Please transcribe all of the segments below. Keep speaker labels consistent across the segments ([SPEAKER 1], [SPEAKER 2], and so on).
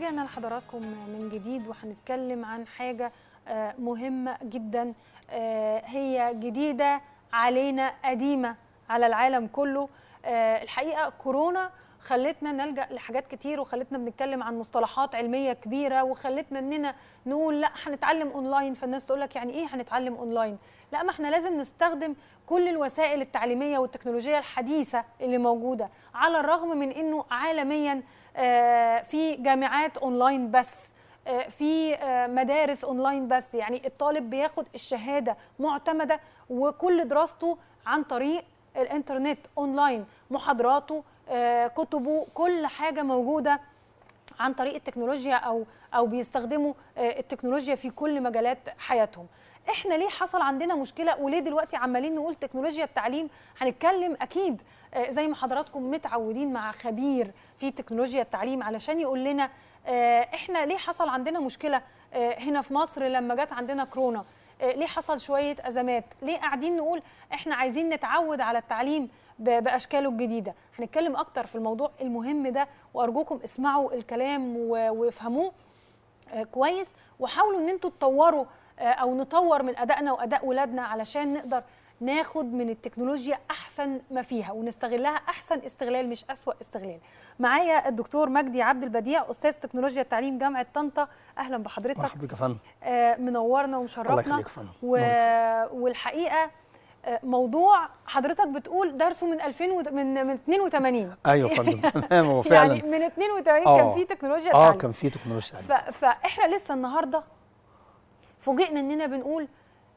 [SPEAKER 1] رجعنا لحضراتكم من جديد وهنتكلم عن حاجه آه، مهمه جدا آه، هي جديده علينا قديمه على العالم كله آه، الحقيقه كورونا خلتنا نلجا لحاجات كتير وخلتنا بنتكلم عن مصطلحات علميه كبيره وخلتنا اننا نقول لا هنتعلم اونلاين فالناس تقول لك يعني ايه هنتعلم اونلاين لا ما احنا لازم نستخدم كل الوسائل التعليميه والتكنولوجيا الحديثه اللي موجوده على الرغم من انه عالميا آه، في جامعات اونلاين بس آه، في آه، مدارس اونلاين بس يعني الطالب بياخد الشهاده معتمده وكل دراسته عن طريق الانترنت اونلاين محاضراته كتبه كل حاجه موجوده عن طريق التكنولوجيا او او بيستخدموا التكنولوجيا في كل مجالات حياتهم احنا ليه حصل عندنا مشكله وليه دلوقتي عمالين نقول تكنولوجيا التعليم هنتكلم اكيد آه، زي ما حضراتكم متعودين مع خبير في تكنولوجيا التعليم علشان يقول لنا آه، احنا ليه حصل عندنا مشكله آه، هنا في مصر لما جت عندنا كورونا ليه حصل شويه ازمات ليه قاعدين نقول احنا عايزين نتعود على التعليم باشكاله الجديده هنتكلم اكتر في الموضوع المهم ده وارجوكم اسمعوا الكلام وافهموه كويس وحاولوا ان انتوا تطوروا آه، او نطور من ادائنا واداء ولادنا علشان نقدر ناخد من التكنولوجيا احسن ما فيها ونستغلها احسن استغلال مش اسوا استغلال معايا الدكتور مجدي عبد البديع استاذ تكنولوجيا التعليم جامعه طنطا اهلا بحضرتك مرحبا بك يا فندم آه، منورنا ومشرفنا و... والحقيقه آه، موضوع حضرتك بتقول درسه من 2000 و... من من 82 ايوه يا فندم تمام هو يعني فعلا يعني من 82 كان في تكنولوجيا اه كان في
[SPEAKER 2] تكنولوجيا ف...
[SPEAKER 1] فاحنا لسه النهارده فوجئنا اننا بنقول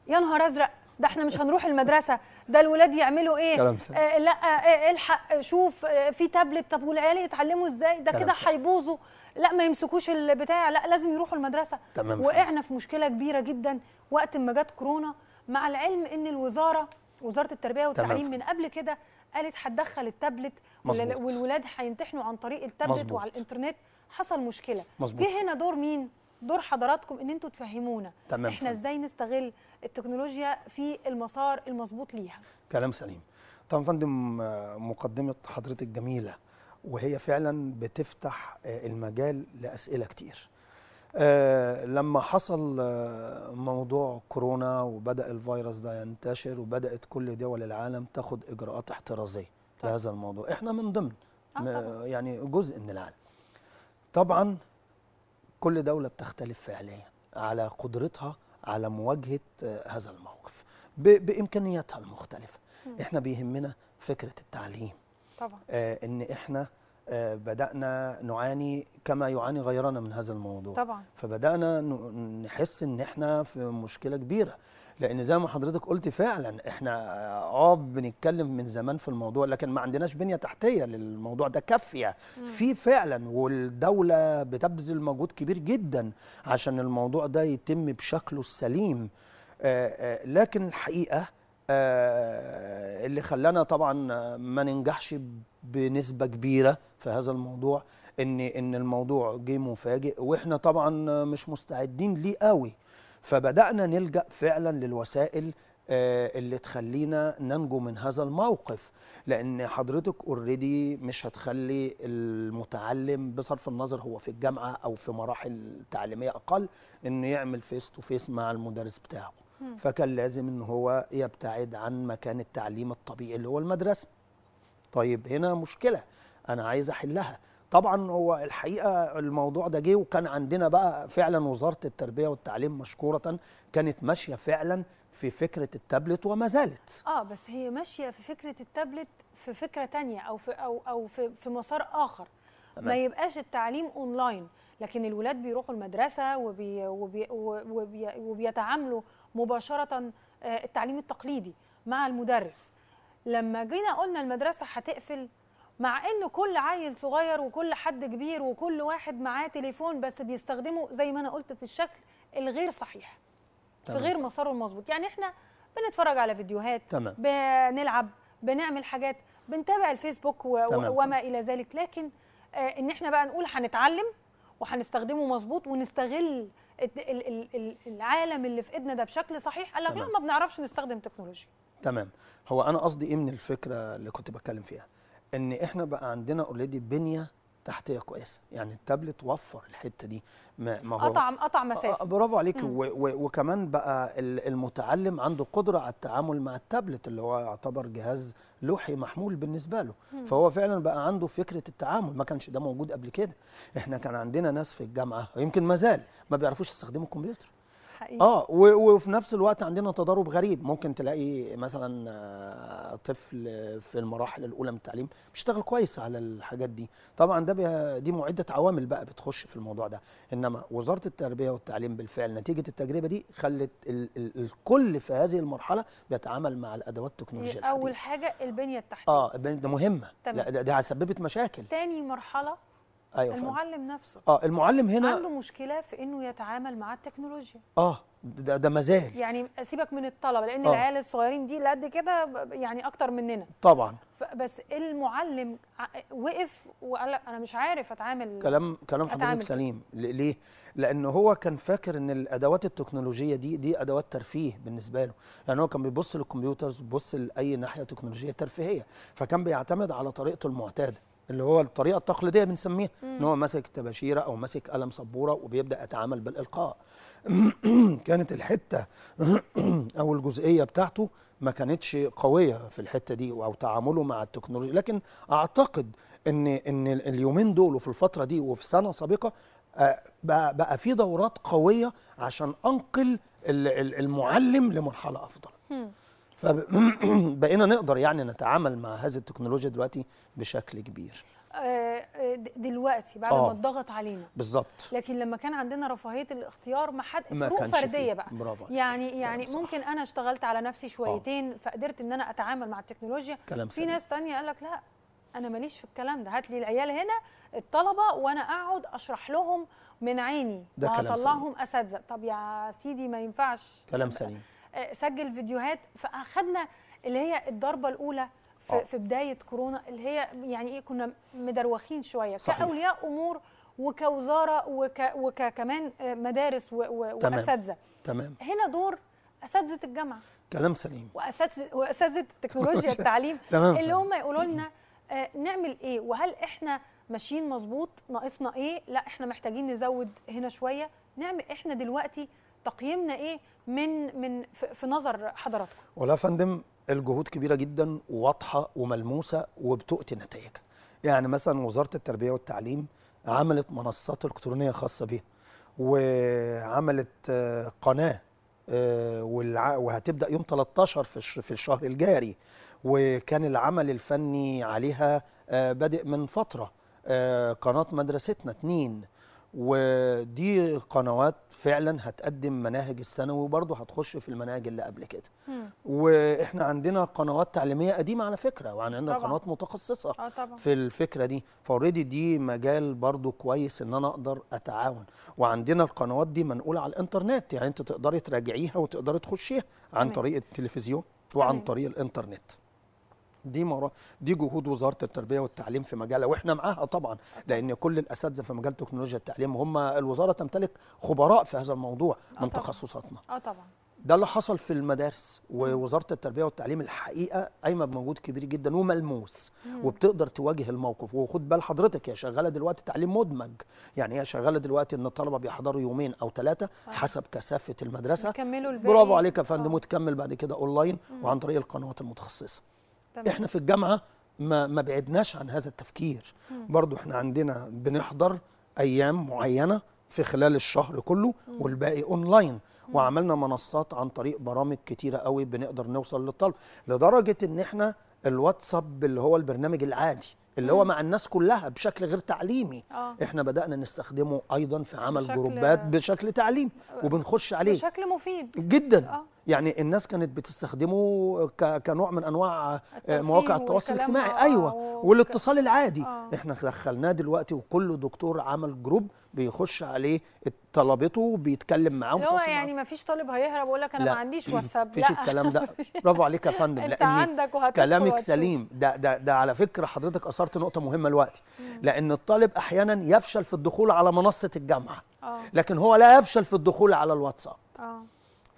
[SPEAKER 1] يا نهار ازرق ده احنا مش هنروح المدرسه ده الولاد يعملوا ايه آه لا آه, آه، الحق آه، شوف آه في تابلت طب والعيال يتعلموا ازاي ده كده هيبوظوا لا ما يمسكوش البتاع لا لازم يروحوا المدرسه تمام وقعنا في مشكله كبيره جدا وقت ما جت كورونا مع العلم ان الوزاره وزاره التربيه والتعليم من قبل كده قالت هتدخل التابلت والولاد هيمتحنوا عن طريق التابلت مزبوط. وعلى الانترنت حصل مشكله جه هنا دور مين دور حضراتكم ان انتم تفهمونا تمام احنا ازاي نستغل التكنولوجيا في المسار المظبوط ليها
[SPEAKER 2] كلام سليم طبعا فندم مقدمه حضرتك جميله وهي فعلا بتفتح آه، المجال لاسئله كتير آه، لما حصل آه، موضوع كورونا وبدا الفيروس ده ينتشر وبدات كل دول العالم تاخد اجراءات احترازيه لهذا الموضوع احنا من ضمن آه يعني جزء من العالم طبعا كل دولة بتختلف فعليا على قدرتها على مواجهة آه، هذا الموقف بإمكانياتها المختلفة م. إحنا بيهمنا فكرة التعليم طبعا آه إن إحنا آه بدأنا نعاني كما يعاني غيرنا من هذا الموضوع طبعا فبدأنا نحس إن إحنا في مشكلة كبيرة لان زي ما حضرتك قلت فعلا احنا آه،, اه بنتكلم من زمان في الموضوع لكن ما عندناش بنيه تحتيه للموضوع ده كافيه في فعلا والدوله بتبذل مجهود كبير جدا عشان الموضوع ده يتم بشكله السليم آآ آه، آآ آه، لكن الحقيقه اللي خلانا طبعا ما ننجحش بنسبه كبيره في هذا الموضوع ان ان الموضوع جه مفاجئ واحنا طبعا مش مستعدين ليه قوي فبدأنا نلجأ فعلا للوسائل آه، اللي تخلينا ننجو من هذا الموقف لان حضرتك اوريدي مش هتخلي المتعلم بصرف النظر هو في الجامعه او في مراحل تعليميه اقل انه يعمل فيس تو فيس مع المدرس بتاعه م. فكان لازم ان هو يبتعد عن مكان التعليم الطبيعي اللي هو المدرسه طيب هنا مشكله انا عايز احلها طبعا هو الحقيقه الموضوع ده جه وكان عندنا بقى فعلا وزاره التربيه والتعليم مشكوره كانت ماشيه فعلا في فكره التابلت وما زالت
[SPEAKER 1] اه بس هي ماشيه في فكره التابلت في فكره تانية او في او او في, في مسار اخر تمام. ما يبقاش التعليم اونلاين لكن الولاد بيروحوا المدرسه وبي وبي وبي وبيتعاملوا مباشره آه، التعليم التقليدي مع المدرس لما جينا قلنا المدرسه هتقفل مع ان كل عيل صغير وكل حد كبير وكل واحد معاه تليفون بس بيستخدمه زي ما انا قلت في الشكل الغير صحيح تمام. في غير مساره المظبوط يعني احنا بنتفرج على فيديوهات تمام. بنلعب بنعمل حاجات بنتابع الفيسبوك و... تمام. وما الى ذلك لكن آه ان احنا بقى نقول هنتعلم وهنستخدمه مظبوط ونستغل العالم اللي في ايدنا ده بشكل صحيح قال لك لا ما بنعرفش نستخدم تكنولوجيا
[SPEAKER 2] تمام هو انا قصدي ايه من الفكره اللي كنت بتكلم فيها ان احنا بقى عندنا اوريدي بنيه تحتيه كويسه يعني التابلت وفر الحته دي ما ما هو قطع
[SPEAKER 1] قطع مسافه برافو عليك
[SPEAKER 2] وكمان بقى المتعلم عنده قدره على التعامل مع التابلت اللي هو يعتبر جهاز لوحي محمول بالنسبه له مم. فهو فعلا بقى عنده فكره التعامل ما كانش ده موجود قبل كده احنا كان عندنا ناس في الجامعه يمكن ما زال ما بيعرفوش يستخدموا الكمبيوتر حقيقي. اه وفي نفس الوقت عندنا تضارب غريب ممكن تلاقي مثلا آه، طفل في المراحل الاولى من التعليم بيشتغل كويس على الحاجات دي طبعا ده دي معده عوامل بقى بتخش في الموضوع ده انما وزاره التربيه والتعليم بالفعل نتيجه التجربه دي خلت ال ال الكل في هذه المرحله بيتعامل مع الادوات التكنولوجيه اول
[SPEAKER 1] حاجه البنيه التحتيه
[SPEAKER 2] اه ده مهمه تمام. لا ده سببت مشاكل
[SPEAKER 1] تاني مرحله ايوه المعلم نفسه
[SPEAKER 2] اه المعلم هنا عنده
[SPEAKER 1] مشكله في انه يتعامل مع التكنولوجيا
[SPEAKER 2] اه ده, ده مازال
[SPEAKER 1] يعني سيبك من الطلبه لان آه. العيال الصغيرين دي قد كده يعني اكتر مننا طبعا بس المعلم وقف وقال لك انا مش عارف اتعامل كلام
[SPEAKER 2] كلام حضرتك سليم ليه لان هو كان فاكر ان الادوات التكنولوجيه دي دي ادوات ترفيه بالنسبه له يعني هو كان بيبص للكمبيوترز بيبص لاي ناحيه تكنولوجيه ترفيهيه فكان بيعتمد على طريقته المعتاده اللي هو الطريقه التقليديه بنسميها ان هو ماسك تباشيره او ماسك قلم سبوره وبيبدا يتعامل بالالقاء كانت الحته او الجزئيه بتاعته ما كانتش قويه في الحته دي او تعامله مع التكنولوجيا لكن اعتقد ان ان اليومين دول وفي الفتره دي وفي سنه سابقه آه، بقى, بقى في دورات قويه عشان انقل المعلم لمرحله افضل فبقينا نقدر يعني نتعامل مع هذه التكنولوجيا دلوقتي بشكل كبير
[SPEAKER 1] آه، آه، دلوقتي بعد آه. ما اتضغط علينا بالظبط لكن لما كان عندنا رفاهيه الاختيار ما حد فروق فرديه بقى برافو يعني يعني صح. ممكن انا اشتغلت على نفسي آه. شويتين آه. فقدرت ان انا اتعامل مع التكنولوجيا كلام في سليم. ناس تانية قال لك لا انا ماليش في الكلام ده هات لي العيال هنا الطلبه وانا اقعد اشرح لهم من عيني ده كلام سليم اساتذه طب يا سيدي ما ينفعش كلام سليم آه، سجل فيديوهات فاخدنا اللي هي الضربه الاولى في, أوه. في بدايه كورونا اللي هي يعني ايه كنا مدروخين شويه صحيح. كاولياء امور وكوزاره وك وكمان آه، مدارس واساتذه تمام هنا دور اساتذه الجامعه كلام سليم واساتذه واساتذه التكنولوجيا التعليم تمام. اللي هم يقولوا لنا آه، نعمل ايه وهل احنا ماشيين مظبوط ناقصنا ايه لا احنا محتاجين نزود هنا شويه نعمل احنا دلوقتي تقييمنا ايه من من في نظر حضراتكم
[SPEAKER 2] والله يا فندم الجهود كبيره جدا وواضحه وملموسه وبتؤتي نتائجها يعني مثلا وزاره التربيه والتعليم عملت منصات الكترونيه خاصه بيها وعملت آه، قناه آه، وهتبدا يوم 13 في الشهر الجاري وكان العمل الفني عليها آه، بادئ من فتره قناه مدرستنا اتنين ودي قنوات فعلا هتقدم مناهج الثانوي وبرضه هتخش في المناهج اللي قبل كده واحنا عندنا قنوات تعليميه قديمه على فكره وعندنا طبعًا. قنوات متخصصه آه طبعًا. في الفكره دي فاوريدي دي مجال برضه كويس ان انا اقدر اتعاون وعندنا القنوات دي منقوله على الانترنت يعني انت تقدري تراجعيها وتقدري تخشيها عن طريق التلفزيون وعن طريق الانترنت دي مرة دي جهود وزاره التربيه والتعليم في مجالها واحنا معاها طبعا لان كل الاساتذه في مجال تكنولوجيا التعليم هم الوزاره تمتلك خبراء في هذا الموضوع آه من تخصصاتنا اه طبعا ده اللي حصل في المدارس ووزاره التربيه والتعليم الحقيقه قايمه بمجهود كبير جدا وملموس وبتقدر تواجه الموقف وخد بال حضرتك هي شغاله دلوقتي تعليم مدمج يعني هي شغاله دلوقتي ان الطلبه بيحضروا يومين او ثلاثه حسب كثافه المدرسه برافو عليك يا فندم آه. وتكمل بعد كده اونلاين وعن طريق القنوات المتخصصه تمام. احنا في الجامعه ما ما بعدناش عن هذا التفكير مم. برضو احنا عندنا بنحضر ايام معينه في خلال الشهر كله مم. والباقي اونلاين وعملنا منصات عن طريق برامج كتيره قوي بنقدر نوصل للطلب لدرجه ان احنا الواتساب اللي هو البرنامج العادي اللي هو مع الناس كلها بشكل غير تعليمي آه. احنا بدانا نستخدمه ايضا في عمل بشكل جروبات بشكل تعليم وبنخش عليه بشكل مفيد جدا آه. يعني الناس كانت بتستخدمه كنوع من انواع آه، مواقع التواصل الاجتماعي ايوه آه، والاتصال العادي آه. احنا دخلناه دلوقتي وكل دكتور عمل جروب بيخش عليه طلبته بيتكلم معاهم هو
[SPEAKER 1] يعني ما فيش طالب هيهرب ويقول لك انا لا. ما عنديش واتساب مفيش لا الكلام ده
[SPEAKER 2] برافو عليك يا فندم انت عندك كلامك سليم ده ده ده على فكره حضرتك اثرت نقطه مهمه دلوقتي لان الطالب احيانا يفشل في الدخول على منصه الجامعه آه. لكن هو لا يفشل في الدخول على الواتساب آه.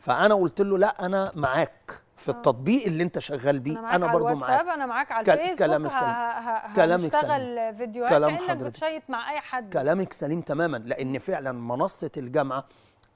[SPEAKER 2] فانا قلت له لا انا معاك في آه. التطبيق اللي انت شغال بيه انا, أنا برضو معاك انا
[SPEAKER 1] معاك على الفيسبوك كلامك سليم كلامك سليم فيديوهات كلام كانك بتشيط مع اي حد
[SPEAKER 2] كلامك سليم تماما لان فعلا منصه الجامعه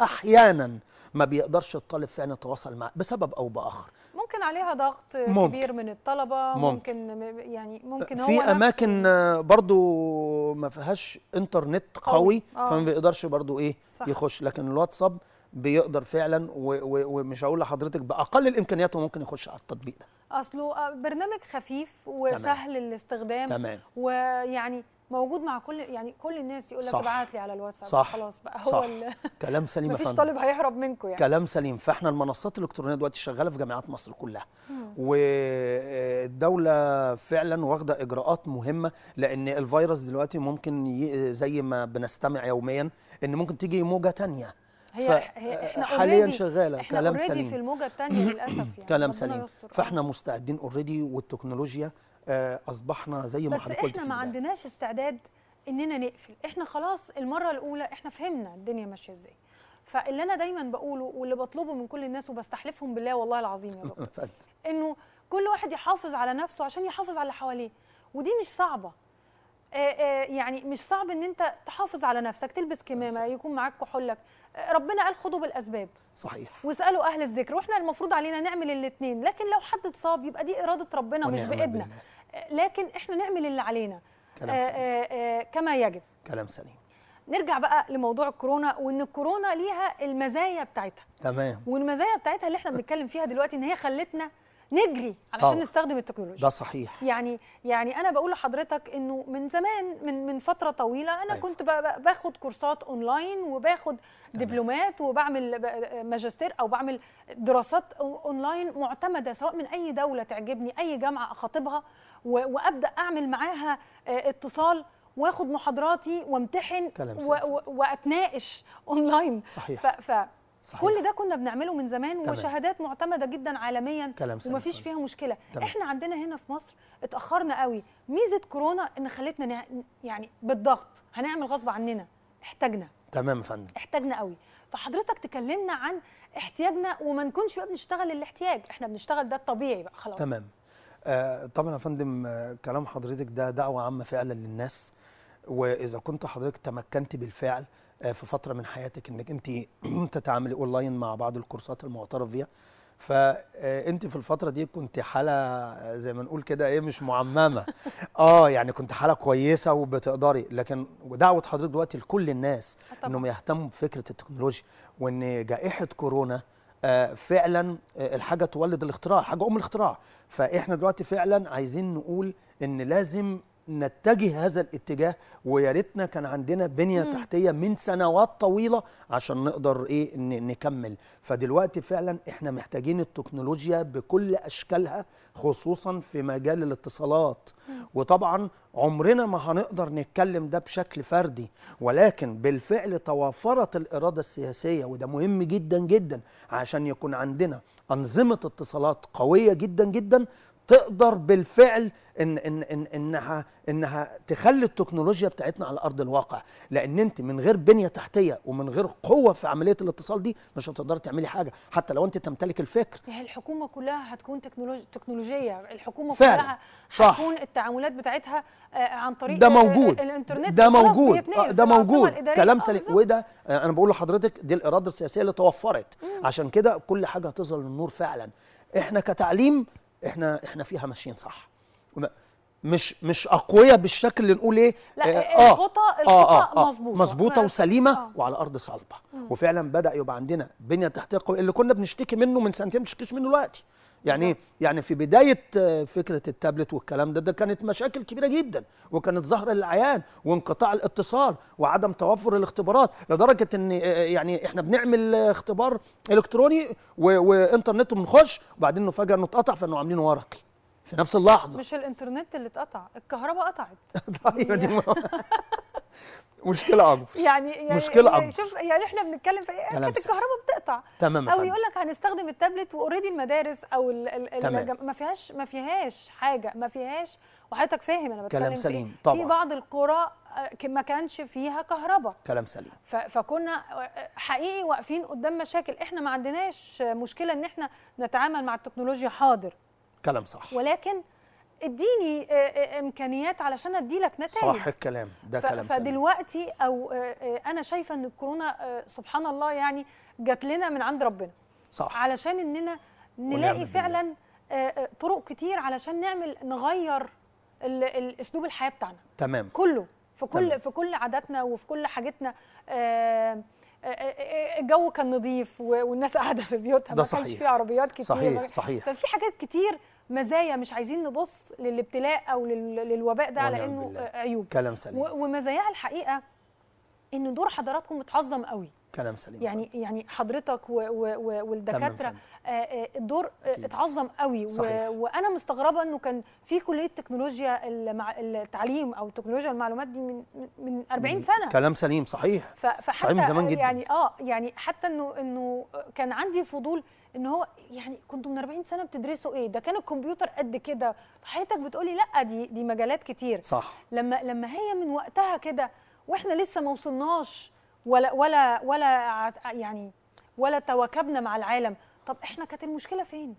[SPEAKER 2] احيانا ما بيقدرش الطالب فعلا يتواصل معاه بسبب او باخر
[SPEAKER 1] ممكن عليها ضغط ممكن. كبير من الطلبه ممكن, ممكن يعني ممكن هو في اماكن
[SPEAKER 2] آه، برضو ما فيهاش انترنت قوي آه. فما بيقدرش برضو ايه صح. يخش لكن الواتساب بيقدر فعلا ومش هقول لحضرتك باقل الامكانيات ممكن يخش على التطبيق ده
[SPEAKER 1] اصله آه، برنامج خفيف وسهل تمام. الاستخدام تمام. ويعني موجود مع كل يعني كل الناس يقول لك ابعت لي على الواتساب صح خلاص بقى هو صح
[SPEAKER 2] كلام سليم مفيش طالب
[SPEAKER 1] هيهرب منكم يعني
[SPEAKER 2] كلام سليم فاحنا المنصات الالكترونيه دلوقتي شغاله في جامعات مصر كلها والدوله فعلا واخده اجراءات مهمه لان الفيروس دلوقتي ممكن زي ما بنستمع يوميا ان ممكن تيجي موجه ثانيه هي, هي احنا حاليا شغاله احنا كلام سليم في
[SPEAKER 1] الموجه الثانيه للاسف يعني كلام سليم فاحنا
[SPEAKER 2] مستعدين اوريدي والتكنولوجيا آه، اصبحنا زي ما حضرتك بس احنا ما
[SPEAKER 1] عندناش استعداد اننا نقفل احنا خلاص المره الاولى احنا فهمنا الدنيا ماشيه ازاي فاللي انا دايما بقوله واللي بطلبه من كل الناس وبستحلفهم بالله والله العظيم يا دكتور انه كل واحد يحافظ على نفسه عشان يحافظ على اللي حواليه ودي مش صعبه آآ آه، آآ آه، يعني مش صعب ان انت تحافظ على نفسك تلبس كمامه يكون معاك كحولك ربنا قال خدوا بالاسباب صحيح واسالوا اهل الذكر واحنا المفروض علينا نعمل الاثنين لكن لو حد اتصاب يبقى دي اراده ربنا مش بايدنا آه، لكن احنا نعمل اللي علينا
[SPEAKER 2] كلام آه، سليم. آآ
[SPEAKER 1] آه، آآ كما يجب كلام سليم نرجع بقى لموضوع الكورونا وان الكورونا ليها المزايا بتاعتها تمام والمزايا بتاعتها اللي احنا بنتكلم فيها دلوقتي ان هي خلتنا نجري علشان طبعا. نستخدم التكنولوجيا ده صحيح يعني يعني انا بقول لحضرتك انه من زمان من من فتره طويله انا أيوة. كنت باخد كورسات اونلاين وباخد تمام. دبلومات وبعمل ماجستير او بعمل دراسات اونلاين معتمده سواء من اي دوله تعجبني اي جامعه اخاطبها وابدا اعمل معاها آه، اتصال واخد محاضراتي وامتحن واتناقش اونلاين صحيح ف... ف... صحيح. كل ده كنا بنعمله من زمان تمام. وشهادات معتمده جدا عالميا كلام ومفيش فيها مشكله تمام. احنا عندنا هنا في مصر اتاخرنا قوي ميزه كورونا ان خلتنا يعني بالضغط هنعمل غصب عننا احتاجنا
[SPEAKER 2] تمام يا فندم
[SPEAKER 1] احتاجنا قوي فحضرتك تكلمنا عن احتياجنا وما نكونش بقى بنشتغل الاحتياج احنا بنشتغل ده الطبيعي بقى خلاص تمام
[SPEAKER 2] آه طبعا يا فندم آه، كلام حضرتك ده دعوه عامه فعلا للناس واذا كنت حضرتك تمكنت بالفعل آه، في فتره من حياتك انك انت تتعاملي اونلاين مع بعض الكورسات المعترف بيها فانت آه، في الفتره دي كنت حاله آه، زي ما نقول كده ايه مش معممه اه يعني كنت حاله كويسه وبتقدري لكن دعوه حضرتك دلوقتي لكل الناس طبعا. انهم يهتموا بفكره التكنولوجيا وان جائحه كورونا فعلا الحاجه تولد الاختراع حاجه ام الاختراع فاحنا دلوقتي فعلا عايزين نقول ان لازم نتجه هذا الاتجاه ويا ريتنا كان عندنا بنيه مم. تحتيه من سنوات طويله عشان نقدر ايه نكمل فدلوقتي فعلا احنا محتاجين التكنولوجيا بكل اشكالها خصوصا في مجال الاتصالات مم. وطبعا عمرنا ما هنقدر نتكلم ده بشكل فردي ولكن بالفعل توافرت الاراده السياسيه وده مهم جدا جدا عشان يكون عندنا انظمه اتصالات قويه جدا جدا تقدر بالفعل إن إن إن إنها إنها تخلي التكنولوجيا بتاعتنا على أرض الواقع لأن أنت من غير بنية تحتية ومن غير قوة في عملية الاتصال دي مش هتقدري تعملي حاجة حتى لو أنت تمتلك الفكر
[SPEAKER 1] هي الحكومة كلها هتكون تكنولوجية الحكومة فعلا. كلها صح. هتكون التعاملات بتاعتها آه، عن طريق ده موجود الانترنت ده موجود آه، ده موجود كلام آه،
[SPEAKER 2] سليم وده أنا بقول لحضرتك دي الإرادة السياسية اللي توفرت مم. عشان كده كل حاجة هتظهر للنور فعلا احنا كتعليم احنا احنا فيها ماشيين صح مش مش اقوياء بالشكل اللي نقول ايه لا آه آه, آه، الخطى آه،, آه آه مظبوطه مظبوطه آه. وسليمه آه. وعلى ارض صلبه وفعلا بدا يبقى عندنا بنيه تحتيه قويه اللي كنا بنشتكي منه من سنتين بنشتكيش منه دلوقتي يعني يعني في بدايه آه، فكره التابلت والكلام ده ده كانت مشاكل كبيره جدا وكانت ظهر العيان وانقطاع الاتصال وعدم توفر الاختبارات لدرجه ان آه، آه، يعني احنا بنعمل اختبار الكتروني وانترنت بنخش وبعدين نفاجئ انه اتقطع فانه عاملينه ورقي في نفس اللحظه
[SPEAKER 1] مش الانترنت اللي اتقطع الكهرباء قطعت طيب،
[SPEAKER 2] مشكله اكبر
[SPEAKER 1] يعني يعني مشكله يعني اكبر شوف يعني احنا بنتكلم في إيه؟ كانت الكهرباء بتقطع تمام او يقول لك هنستخدم التابلت واوريدي المدارس او ال ال تمام. ما فيهاش ما فيهاش حاجه ما فيهاش وحضرتك فاهم انا بتكلم كلام سليم إيه؟ طبعا في بعض القرى آه، ما كانش فيها كهرباء كلام سليم فكنا آه، آه، حقيقي واقفين قدام مشاكل احنا ما عندناش مشكله ان احنا نتعامل مع التكنولوجيا حاضر كلام صح ولكن اديني آه، آه، امكانيات علشان ادي لك نتائج صح
[SPEAKER 2] الكلام ده كلام
[SPEAKER 1] فدلوقتي او آه، انا شايفه ان الكورونا سبحان الله يعني جات لنا من عند ربنا صح علشان اننا نلاقي فعلا طرق كتير علشان نعمل نغير الاسلوب الحياه بتاعنا تمام كله في كل تمام. في كل عاداتنا وفي كل حاجتنا آه الجو كان نظيف والناس قاعده في بيوتها ما كانش في عربيات كتير صحيح صحيح ففي حاجات كتير مزايا مش عايزين نبص للابتلاء او للوباء ده على انه بالله. عيوب كلام سليم ومزاياها الحقيقه ان دور حضراتكم متعظم قوي
[SPEAKER 2] كلام سليم يعني
[SPEAKER 1] يعني حضرتك والدكاتره آه، آه، الدور اتعظم قوي صحيح. وانا مستغربه انه كان في كليه تكنولوجيا التعليم او تكنولوجيا المعلومات دي من من 40 سنه
[SPEAKER 2] كلام سليم صحيح
[SPEAKER 1] فحتى صحيح من زمان جدا يعني اه يعني حتى انه انه كان عندي فضول ان هو يعني كنتوا من 40 سنه بتدرسوا ايه ده كان الكمبيوتر قد كده حياتك بتقولي لا دي دي مجالات كتير صح لما لما هي من وقتها كده واحنا لسه ما وصلناش ولا ولا ولا يعني ولا تواكبنا مع العالم طب احنا كانت المشكله فين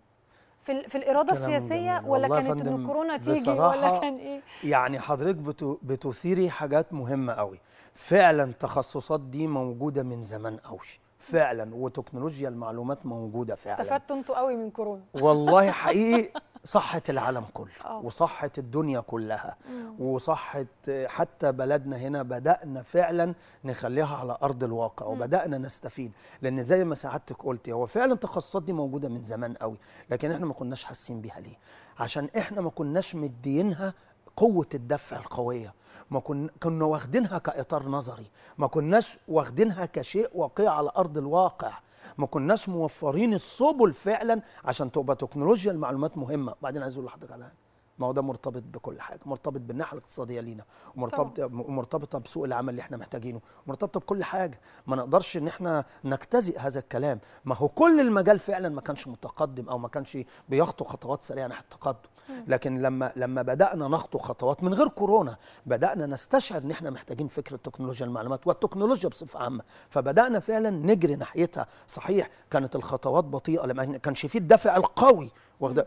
[SPEAKER 1] في, في الاراده السياسيه ولا كانت ان كورونا تيجي ولا كان ايه
[SPEAKER 2] يعني حضرتك بتثيري حاجات مهمه قوي فعلا تخصصات دي موجوده من زمان قوي فعلا وتكنولوجيا المعلومات موجوده فعلا استفدتوا
[SPEAKER 1] انتوا قوي من كورونا
[SPEAKER 2] والله حقيقي صحه العالم كله أوه. وصحه الدنيا كلها مم. وصحه حتى بلدنا هنا بدانا فعلا نخليها على ارض الواقع مم. وبدانا نستفيد لان زي ما سعادتك قلتي هو فعلا التخصصات دي موجوده من زمان قوي لكن احنا ما كناش حاسين بيها ليه عشان احنا ما كناش مدينها قوه الدفع القويه ما كن... كنا واخدينها كاطار نظري ما كناش واخدينها كشيء واقعي على ارض الواقع ما كناش موفرين السبل فعلا عشان تبقى تكنولوجيا المعلومات مهمه بعدين عايز اقول لحضرتك على حاجه ما هو ده مرتبط بكل حاجه مرتبط بالناحيه الاقتصاديه لينا ومرتبطه مرتبطه بسوق العمل اللي احنا محتاجينه مرتبطه بكل حاجه ما نقدرش ان احنا نجتزئ هذا الكلام ما هو كل المجال فعلا ما كانش متقدم او ما كانش بيخطو خطوات سريعه ناحيه التقدم لكن لما لما بدانا نخطو خطوات من غير كورونا بدانا نستشعر ان احنا محتاجين فكره تكنولوجيا المعلومات والتكنولوجيا بصفه عامه فبدانا فعلا نجري ناحيتها صحيح كانت الخطوات بطيئه لما كانش في الدافع القوي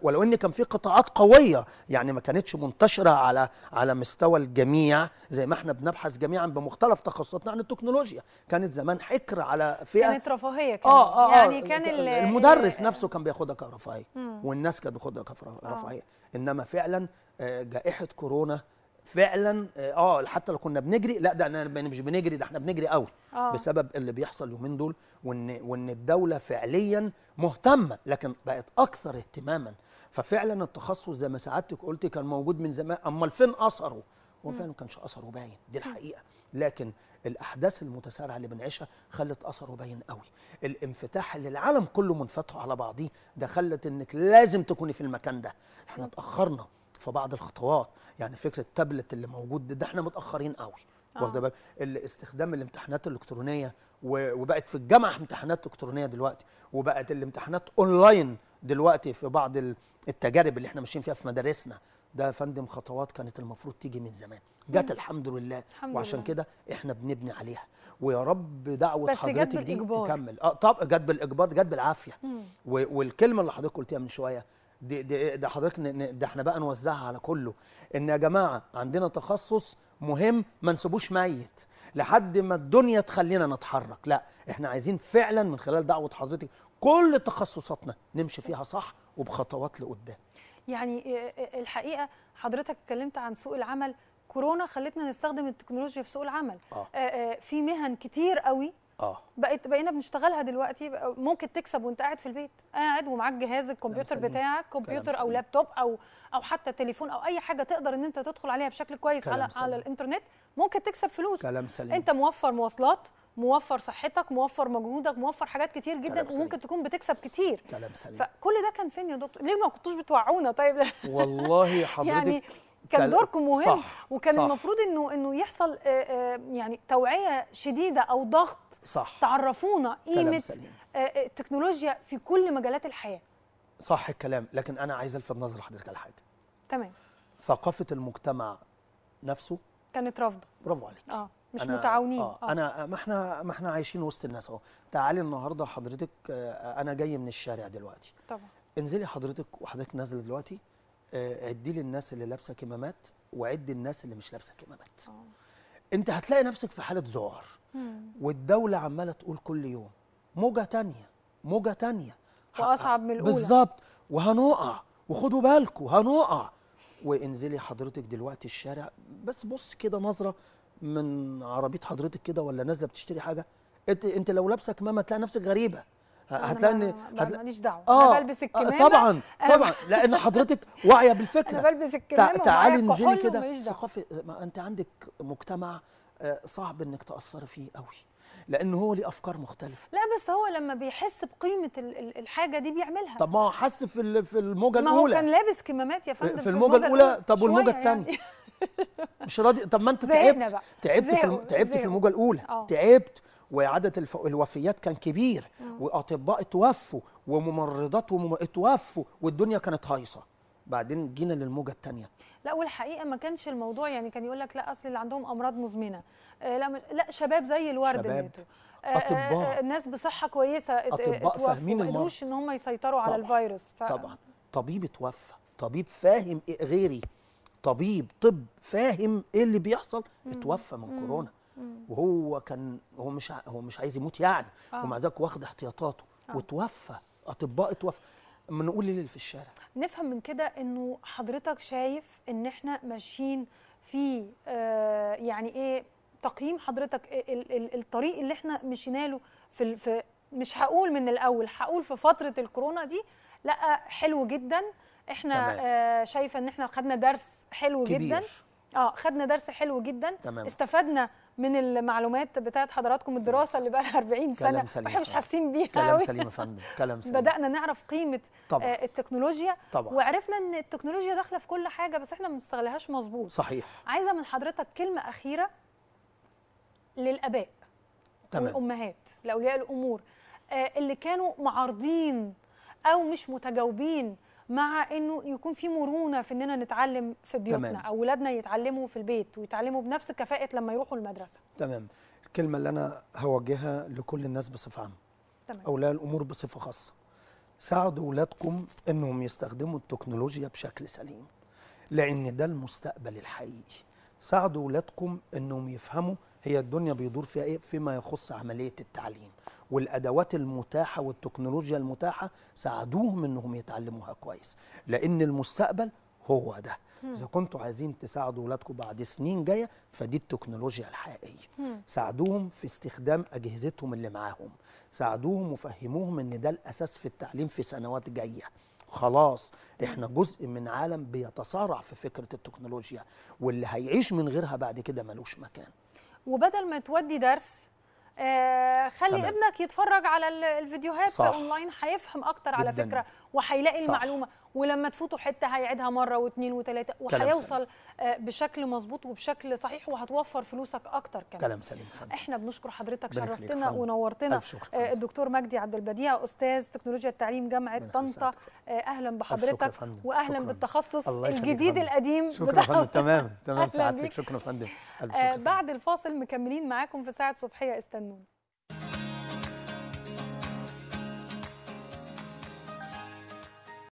[SPEAKER 2] ولو ان كان في قطاعات قويه يعني ما كانتش منتشره على على مستوى الجميع زي ما احنا بنبحث جميعا بمختلف تخصصاتنا عن التكنولوجيا كانت زمان حكر على فئه كانت رفاهيه كان آه،, آه, آه يعني كان المدرس نفسه كان بياخدها كرفاهيه والناس كانت بتاخدها كرفاهيه آه. انما فعلا آه، جائحه كورونا فعلا آه،, اه حتى لو كنا بنجري لا ده احنا مش بنجري ده احنا بنجري قوي آه. بسبب اللي بيحصل اليومين دول وان وان الدوله فعليا مهتمه لكن بقت اكثر اهتماما ففعلا التخصص زي ما سعادتك قلتي كان موجود من زمان امال فين اثره هو فعلا ما كانش اثره باين دي الحقيقه لكن الاحداث المتسارعه اللي بنعيشها خلت اثره باين قوي الانفتاح اللي العالم كله منفتح على بعضيه ده خلت انك لازم تكوني في المكان ده احنا اتاخرنا في بعض الخطوات يعني فكره التابلت اللي موجود ده, احنا متاخرين قوي آه. واخده بالك استخدام الامتحانات الالكترونيه وبقت في الجامعه امتحانات الكترونيه دلوقتي وبقت الامتحانات اونلاين دلوقتي في بعض التجارب اللي احنا ماشيين فيها في مدارسنا ده يا فندم خطوات كانت المفروض تيجي من زمان جت الحمد لله الحمد وعشان كده احنا بنبني عليها ويا رب دعوه حضرتك دي تكمل اه طب جت بالاجبار جت بالعافيه والكلمه اللي حضرتك قلتيها من شويه دي دي إيه؟ ده حضرتك ده احنا بقى نوزعها على كله ان يا جماعه عندنا تخصص مهم ما نسيبوش ميت لحد ما الدنيا تخلينا نتحرك لا احنا عايزين فعلا من خلال دعوه حضرتك كل تخصصاتنا نمشي فيها صح وبخطوات لقدام
[SPEAKER 1] يعني إيه، إيه، الحقيقه حضرتك اتكلمت عن سوق العمل كورونا خلتنا نستخدم التكنولوجيا في سوق العمل آه. آه, آه، في مهن كتير قوي اه بقيت بقينا بنشتغلها دلوقتي ممكن تكسب وانت قاعد في البيت قاعد ومعاك جهاز الكمبيوتر بتاعك كمبيوتر او لابتوب او او حتى تليفون او اي حاجه تقدر ان انت تدخل عليها بشكل كويس على سليم. على الانترنت ممكن تكسب فلوس كلام سليم. انت موفر مواصلات موفر صحتك موفر مجهودك موفر حاجات كتير جدا وممكن تكون بتكسب كتير
[SPEAKER 2] كلام سليم فكل
[SPEAKER 1] ده كان فين يا دكتور ليه ما كنتوش بتوعونا طيب
[SPEAKER 2] والله يعني حضرتك يعني كان دوركم مهم صح وكان صح المفروض
[SPEAKER 1] انه انه يحصل آه، آه، يعني توعيه شديده او ضغط صح تعرفونا قيمه آه، التكنولوجيا في كل مجالات الحياه
[SPEAKER 2] صح الكلام لكن انا عايز الفت نظر حضرتك على حاجه تمام ثقافه المجتمع نفسه كانت رافضه برافو عليك
[SPEAKER 1] اه مش أنا متعاونين آه, آه. انا
[SPEAKER 2] ما احنا ما احنا عايشين وسط الناس اهو تعالي النهارده حضرتك آه انا جاي من الشارع دلوقتي طبعا انزلي حضرتك وحضرتك نازله دلوقتي آه، عدي لي الناس اللي لابسه كمامات وعد الناس اللي مش لابسه كمامات أوه. انت هتلاقي نفسك في حاله ذعر والدوله عماله تقول كل يوم موجه تانية موجه تانية
[SPEAKER 1] واصعب من الاولى بالظبط
[SPEAKER 2] وهنقع وخدوا بالكم هنقع وانزلي حضرتك دلوقتي الشارع بس بص كده نظره من عربيه حضرتك كده ولا نازله بتشتري حاجه انت انت لو لابسه كمامه تلاقي نفسك غريبه
[SPEAKER 1] هتلاقي ان ماليش
[SPEAKER 2] دعوه آه انا
[SPEAKER 1] بلبس آه، الكمامه طبعا طبعا
[SPEAKER 2] لان حضرتك واعيه بالفكره انا بلبس الكمامه تعالي انزلي كده ثقافي ما انت عندك مجتمع آه، صعب انك تاثري فيه قوي لان هو ليه افكار مختلفه
[SPEAKER 1] لا بس هو لما بيحس بقيمه الحاجه دي بيعملها
[SPEAKER 2] طب ما هو حس في في الموجه ما الاولى ما هو كان
[SPEAKER 1] لابس كمامات يا فندم في الموجه الاولى طب والموجه الثانيه يعني.
[SPEAKER 2] مش راضي طب ما انت تعبت تعبت في تعبت في الموجه الاولى آه. تعبت وعدد الوفيات كان كبير واطباء اتوفوا وممرضات اتوفوا والدنيا كانت هايصه بعدين جينا للموجه الثانيه
[SPEAKER 1] لا والحقيقه ما كانش الموضوع يعني كان يقول لك لا اصل اللي عندهم امراض مزمنه آه، لا, لا شباب زي الورد شباب. آه، آه، اطباء ناس بصحه كويسه اطباء فاهمين ما قدروش ان هم يسيطروا طبعًا. على الفيروس ف... طبعا
[SPEAKER 2] طبيب اتوفى طبيب فاهم إيه غيري طبيب طب فاهم ايه اللي بيحصل اتوفى من مم. كورونا وهو كان هو مش هو مش عايز يموت يعني آه. ومع ذلك واخد احتياطاته آه. وتوفى اطباء توفى ما نقول اللي في الشارع
[SPEAKER 1] نفهم من كده انه حضرتك شايف ان احنا ماشيين في آه يعني ايه تقييم حضرتك ال ال الطريق اللي احنا مشينا له في, في مش هقول من الاول هقول في فتره الكورونا دي لا حلو جدا احنا آه شايفه ان احنا خدنا درس حلو كبير. جدا اه خدنا درس حلو جدا تمام. استفدنا من المعلومات بتاعت حضراتكم الدراسه اللي بقى لها 40 سنه واحنا مش حاسين بيها كلام سليم يا
[SPEAKER 2] فندم كلام سليم
[SPEAKER 1] بدانا نعرف قيمه طبعا. آه، التكنولوجيا طبعا. وعرفنا ان التكنولوجيا داخله في كل حاجه بس احنا ما بنستغلهاش مظبوط صحيح عايزه من حضرتك كلمه اخيره للاباء تمام. والامهات لاولياء الامور آه، اللي كانوا معارضين او مش متجاوبين مع انه يكون في مرونه في اننا نتعلم في بيوتنا تمام. او اولادنا يتعلموا في البيت ويتعلموا بنفس كفاءه لما يروحوا المدرسه
[SPEAKER 2] تمام الكلمه اللي انا هوجهها لكل الناس بصفه عامه تمام اولياء الامور بصفه خاصه ساعدوا اولادكم انهم يستخدموا التكنولوجيا بشكل سليم لان ده المستقبل الحقيقي ساعدوا اولادكم انهم يفهموا هي الدنيا بيدور فيها ايه فيما يخص عمليه التعليم والادوات المتاحه والتكنولوجيا المتاحه ساعدوهم انهم يتعلموها كويس لان المستقبل هو ده اذا كنتوا عايزين تساعدوا اولادكم بعد سنين جايه فدي التكنولوجيا الحقيقيه ساعدوهم في استخدام اجهزتهم اللي معاهم ساعدوهم وفهموهم ان ده الاساس في التعليم في سنوات جايه خلاص احنا جزء من عالم بيتصارع في فكره التكنولوجيا واللي هيعيش من غيرها بعد كده ملوش مكان
[SPEAKER 1] وبدل ما تودي درس آه، خلي ابنك يتفرج على الفيديوهات اونلاين هيفهم اكتر على فكره وهيلاقي المعلومه ولما تفوتوا حته هيعيدها مره واثنين وثلاثه وهيوصل آه، بشكل مظبوط وبشكل صحيح وهتوفر فلوسك اكتر كمان كلام سليم فهم. احنا بنشكر حضرتك شرفتنا ونورتنا آه، الدكتور مجدي عبد البديع استاذ تكنولوجيا التعليم جامعه طنطا آه، اهلا بحضرتك واهلا بالتخصص الجديد القديم شكرا فندم تمام
[SPEAKER 2] تمام سعادتك شكرا فندم
[SPEAKER 1] بعد الفاصل مكملين معاكم في ساعه صبحيه استنوني